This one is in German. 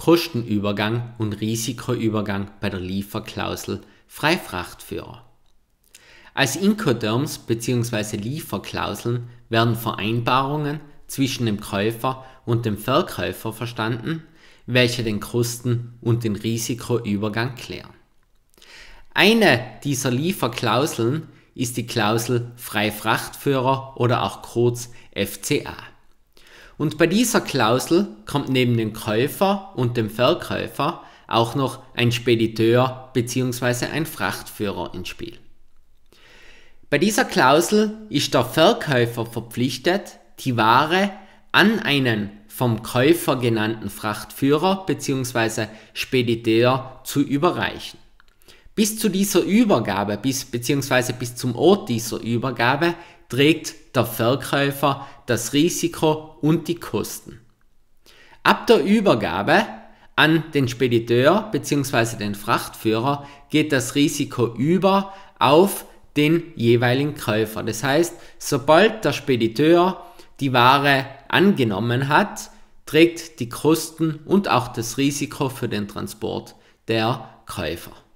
Kostenübergang und Risikoübergang bei der Lieferklausel Freifrachtführer. Als Incoterms bzw. Lieferklauseln werden Vereinbarungen zwischen dem Käufer und dem Verkäufer verstanden, welche den Kosten- und den Risikoübergang klären. Eine dieser Lieferklauseln ist die Klausel Freifrachtführer oder auch kurz FCA. Und bei dieser Klausel kommt neben dem Käufer und dem Verkäufer auch noch ein Spediteur bzw. ein Frachtführer ins Spiel. Bei dieser Klausel ist der Verkäufer verpflichtet, die Ware an einen vom Käufer genannten Frachtführer bzw. Spediteur zu überreichen. Bis zu dieser Übergabe bis, bzw. bis zum Ort dieser Übergabe trägt der Verkäufer das Risiko und die Kosten. Ab der Übergabe an den Spediteur bzw. den Frachtführer geht das Risiko über auf den jeweiligen Käufer. Das heißt, sobald der Spediteur die Ware angenommen hat, trägt die Kosten und auch das Risiko für den Transport der Käufer.